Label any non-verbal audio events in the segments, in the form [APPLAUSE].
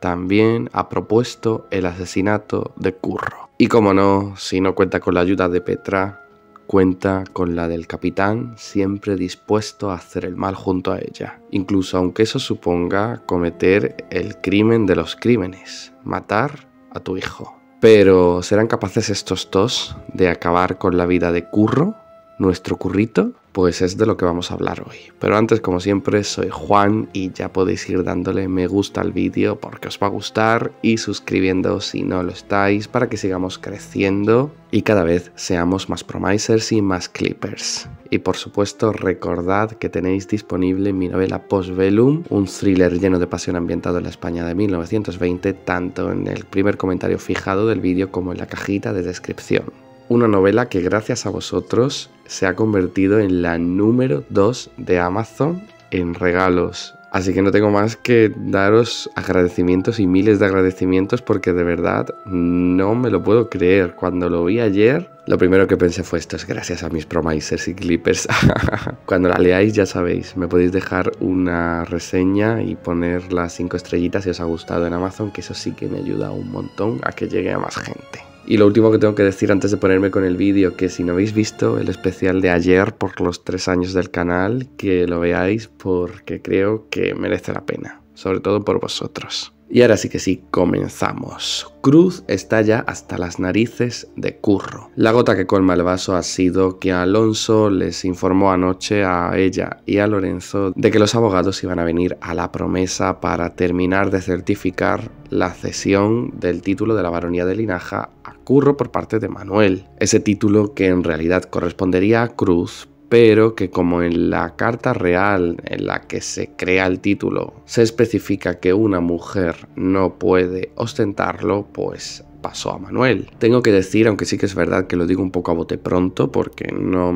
también ha propuesto el asesinato de Curro. Y como no, si no cuenta con la ayuda de Petra, cuenta con la del capitán siempre dispuesto a hacer el mal junto a ella, incluso aunque eso suponga cometer el crimen de los crímenes, matar a tu hijo. Pero ¿serán capaces estos dos de acabar con la vida de Curro? nuestro currito, pues es de lo que vamos a hablar hoy. Pero antes, como siempre, soy Juan y ya podéis ir dándole me gusta al vídeo porque os va a gustar y suscribiendo si no lo estáis para que sigamos creciendo y cada vez seamos más promisers y más clippers. Y por supuesto, recordad que tenéis disponible mi novela Postvelum, un thriller lleno de pasión ambientado en la España de 1920, tanto en el primer comentario fijado del vídeo como en la cajita de descripción una novela que gracias a vosotros se ha convertido en la número 2 de Amazon en regalos. Así que no tengo más que daros agradecimientos y miles de agradecimientos porque de verdad no me lo puedo creer. Cuando lo vi ayer, lo primero que pensé fue esto es gracias a mis promisers y clippers. [LAUGHS] Cuando la leáis ya sabéis, me podéis dejar una reseña y poner las 5 estrellitas si os ha gustado en Amazon, que eso sí que me ayuda un montón a que llegue a más gente. Y lo último que tengo que decir antes de ponerme con el vídeo, que si no habéis visto el especial de ayer por los tres años del canal, que lo veáis porque creo que merece la pena, sobre todo por vosotros. Y ahora sí que sí, comenzamos. Cruz está ya hasta las narices de curro. La gota que colma el vaso ha sido que Alonso les informó anoche a ella y a Lorenzo de que los abogados iban a venir a la promesa para terminar de certificar la cesión del título de la baronía de Linaja a Curro por parte de Manuel. Ese título que en realidad correspondería a Cruz pero que como en la carta real en la que se crea el título se especifica que una mujer no puede ostentarlo, pues pasó a Manuel. Tengo que decir, aunque sí que es verdad que lo digo un poco a bote pronto, porque no,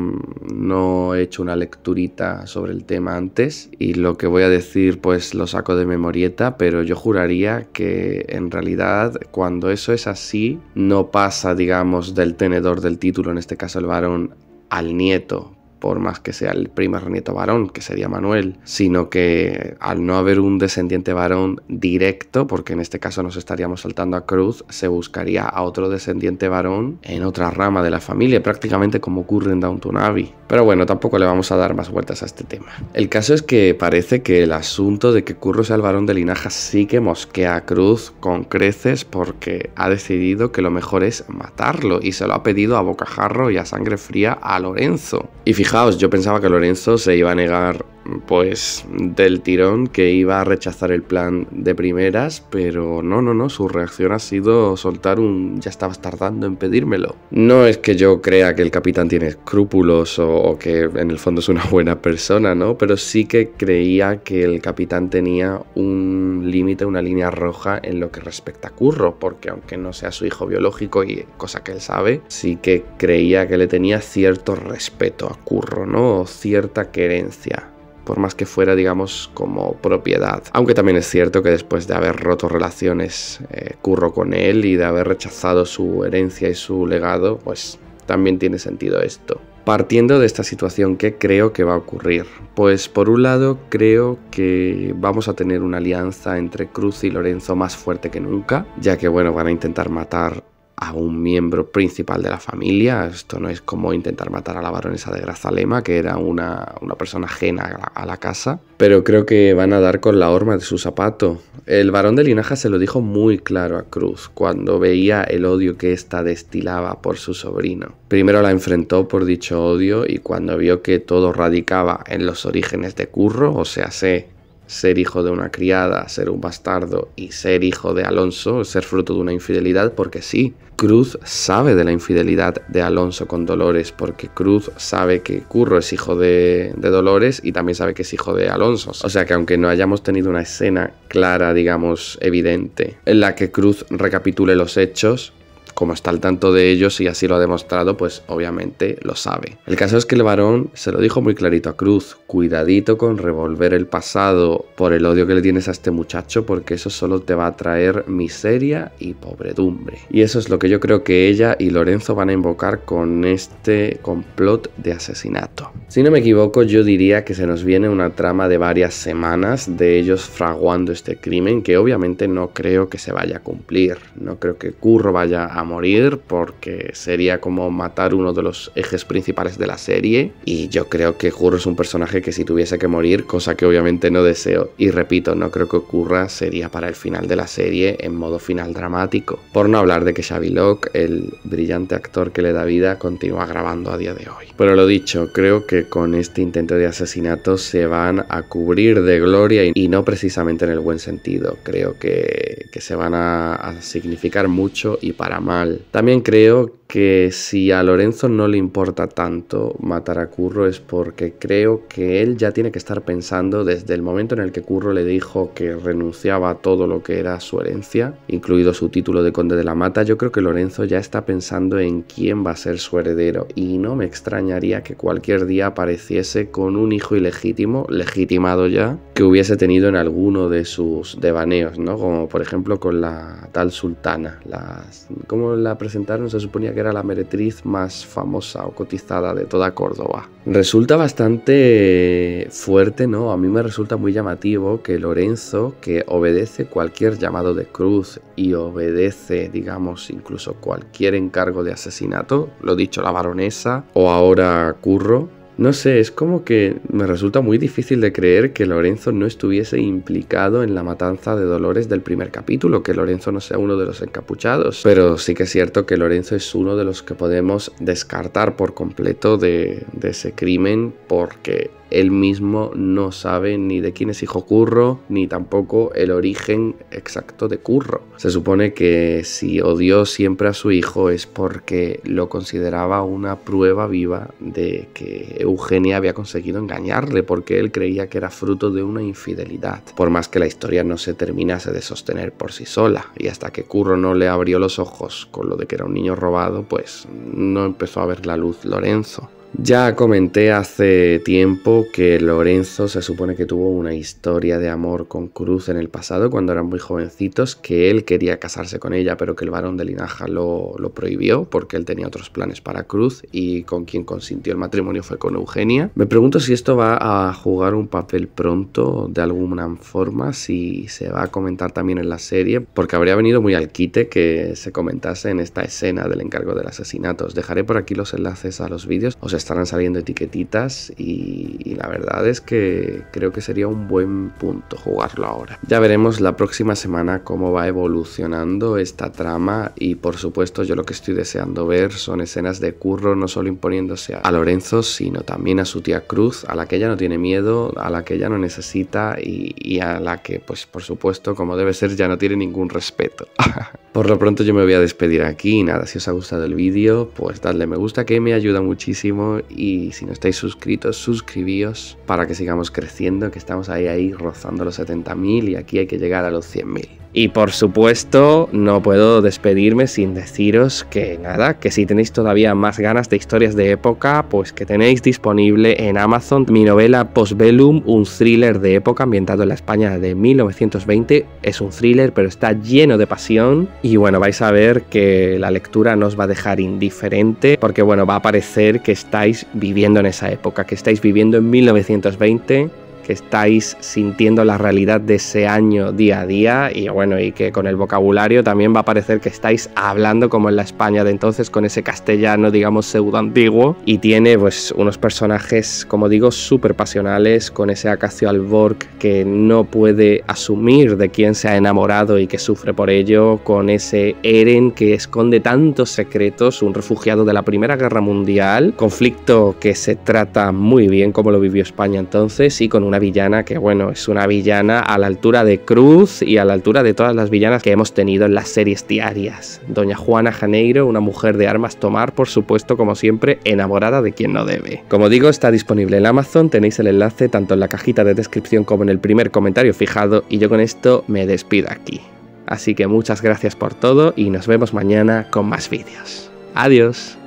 no he hecho una lecturita sobre el tema antes, y lo que voy a decir pues lo saco de memorieta, pero yo juraría que en realidad cuando eso es así, no pasa, digamos, del tenedor del título, en este caso el varón, al nieto, por más que sea el primer nieto varón, que sería Manuel, sino que al no haber un descendiente varón directo, porque en este caso nos estaríamos saltando a Cruz, se buscaría a otro descendiente varón en otra rama de la familia, prácticamente como ocurre en Downton Abbey. Pero bueno, tampoco le vamos a dar más vueltas a este tema. El caso es que parece que el asunto de que Curro sea el varón de linaja, sí que mosquea a Cruz con creces porque ha decidido que lo mejor es matarlo y se lo ha pedido a bocajarro y a sangre fría a Lorenzo. Y fija. Fijaos, yo pensaba que Lorenzo se iba a negar pues del tirón que iba a rechazar el plan de primeras, pero no, no, no, su reacción ha sido soltar un ya estabas tardando en pedírmelo. No es que yo crea que el capitán tiene escrúpulos o, que en el fondo es una buena persona, ¿no? Pero sí que creía que el capitán tenía un límite, una línea roja en lo que respecta a Curro, porque aunque no sea su hijo biológico y cosa que él sabe, sí que creía que le tenía cierto respeto a Curro, ¿no? O cierta querencia por más que fuera, digamos, como propiedad. Aunque también es cierto que después de haber roto relaciones eh, curro con él y de haber rechazado su herencia y su legado, pues también tiene sentido esto. Partiendo de esta situación, ¿qué creo que va a ocurrir? Pues por un lado creo que vamos a tener una alianza entre Cruz y Lorenzo más fuerte que nunca, ya que bueno, van a intentar matar a un miembro principal de la familia. Esto no es como intentar matar a la baronesa de Grazalema, que era una, persona ajena a la, casa. Pero creo que van a dar con la horma de su zapato. El varón de Linaja se lo dijo muy claro a Cruz cuando veía el odio que ésta destilaba por su sobrino. Primero la enfrentó por dicho odio y cuando vio que todo radicaba en los orígenes de Curro, o sea, se ser hijo de una criada, ser un bastardo y ser hijo de Alonso, ser fruto de una infidelidad, porque sí, Cruz sabe de la infidelidad de Alonso con Dolores, porque Cruz sabe que Curro es hijo de, de Dolores y también sabe que es hijo de Alonso. O sea que aunque no hayamos tenido una escena clara, digamos, evidente, en la que Cruz recapitule los hechos, como está al tanto de ellos y así lo ha demostrado, pues obviamente lo sabe. El caso es que el varón se lo dijo muy clarito a Cruz, cuidadito con revolver el pasado por el odio que le tienes a este muchacho, porque eso solo te va a traer miseria y pobredumbre. Y eso es lo que yo creo que ella y Lorenzo van a invocar con este complot de asesinato. Si no me equivoco, yo diría que se nos viene una trama de varias semanas de ellos fraguando este crimen que obviamente no creo que se vaya a cumplir, no creo que Curro vaya a morir porque sería como matar uno de los ejes principales de la serie y yo creo que Juro es un personaje que si tuviese que morir, cosa que obviamente no deseo y repito, no creo que ocurra, sería para el final de la serie en modo final dramático. Por no hablar de que Xavi el brillante actor que le da vida, continúa grabando a día de hoy. Pero lo dicho, creo que con este intento de asesinato se van a cubrir de gloria y no precisamente en el buen sentido. Creo que, que se van a, a significar mucho y para mal. También creo que si a Lorenzo no le importa tanto matar a Curro es porque creo que él ya tiene que estar pensando desde el momento en el que Curro le dijo que renunciaba a todo lo que era su herencia, incluido su título de conde de la mata, yo creo que Lorenzo ya está pensando en quién va a ser su heredero y no me extrañaría que cualquier día apareciese con un hijo ilegítimo, legitimado ya, que hubiese tenido en alguno de sus devaneos, ¿no? Como por ejemplo con la tal sultana, las como la presentaron, se suponía que era la meretriz más famosa o cotizada de toda Córdoba. Resulta bastante fuerte, ¿no? A mí me resulta muy llamativo que Lorenzo, que obedece cualquier llamado de cruz y obedece, digamos, incluso cualquier encargo de asesinato, lo dicho, la baronesa o ahora Curro, no sé, es como que me resulta muy difícil de creer que Lorenzo no estuviese implicado en la matanza de Dolores del primer capítulo, que Lorenzo no sea uno de los encapuchados, pero sí que es cierto que Lorenzo es uno de los que podemos descartar por completo de, ese crimen porque él mismo no sabe ni de quién es hijo Curro, ni tampoco el origen exacto de Curro. Se supone que si odió siempre a su hijo es porque lo consideraba una prueba viva de que Eugenia había conseguido engañarle, porque él creía que era fruto de una infidelidad, por más que la historia no se terminase de sostener por sí sola, y hasta que Curro no le abrió los ojos con lo de que era un niño robado, pues no empezó a ver la luz Lorenzo. Ya comenté hace tiempo que Lorenzo se supone que tuvo una historia de amor con Cruz en el pasado, cuando eran muy jovencitos, que él quería casarse con ella, pero que el varón de Linaja lo, prohibió porque él tenía otros planes para Cruz y con quien consintió el matrimonio fue con Eugenia. Me pregunto si esto va a jugar un papel pronto de alguna forma, si se va a comentar también en la serie, porque habría venido muy al quite que se comentase en esta escena del encargo del asesinato. Os dejaré por aquí los enlaces a los vídeos. Os estarán saliendo etiquetitas y, la verdad es que creo que sería un buen punto jugarlo ahora. Ya veremos la próxima semana cómo va evolucionando esta trama y por supuesto yo lo que estoy deseando ver son escenas de Curro no solo imponiéndose a Lorenzo sino también a su tía Cruz a la que ella no tiene miedo, a la que ella no necesita y, y a la que pues por supuesto como debe ser ya no tiene ningún respeto. [LAUGHS] por lo pronto yo me voy a despedir aquí nada, si os ha gustado el vídeo pues dadle me gusta que me ayuda muchísimo y si no estáis suscritos, suscribíos para que sigamos creciendo, que estamos ahí, ahí rozando los 70.000 y aquí hay que llegar a los 100.000. Y por supuesto, no puedo despedirme sin deciros que nada, que si tenéis todavía más ganas de historias de época, pues que tenéis disponible en Amazon mi novela Postbellum, un thriller de época ambientado en la España de 1920. Es un thriller, pero está lleno de pasión. Y bueno, vais a ver que la lectura nos va a dejar indiferente, porque bueno, va a parecer que estáis viviendo en esa época, que estáis viviendo en 1920 que estáis sintiendo la realidad de ese año día a día y bueno, y que con el vocabulario también va a parecer que estáis hablando como en la España de entonces con ese castellano, digamos, pseudo antiguo y tiene pues unos personajes, como digo, súper pasionales con ese Acacio Alborg que no puede asumir de quién se ha enamorado y que sufre por ello, con ese Eren que esconde tantos secretos, un refugiado de la Primera Guerra Mundial, conflicto que se trata muy bien como lo vivió España entonces y con un una villana que, bueno, es una villana a la altura de Cruz y a la altura de todas las villanas que hemos tenido en las series diarias. Doña Juana Janeiro, una mujer de armas tomar, por supuesto, como siempre, enamorada de quien no debe. Como digo, está disponible en Amazon, tenéis el enlace tanto en la cajita de descripción como en el primer comentario fijado y yo con esto me despido aquí. Así que muchas gracias por todo y nos vemos mañana con más vídeos. Adiós.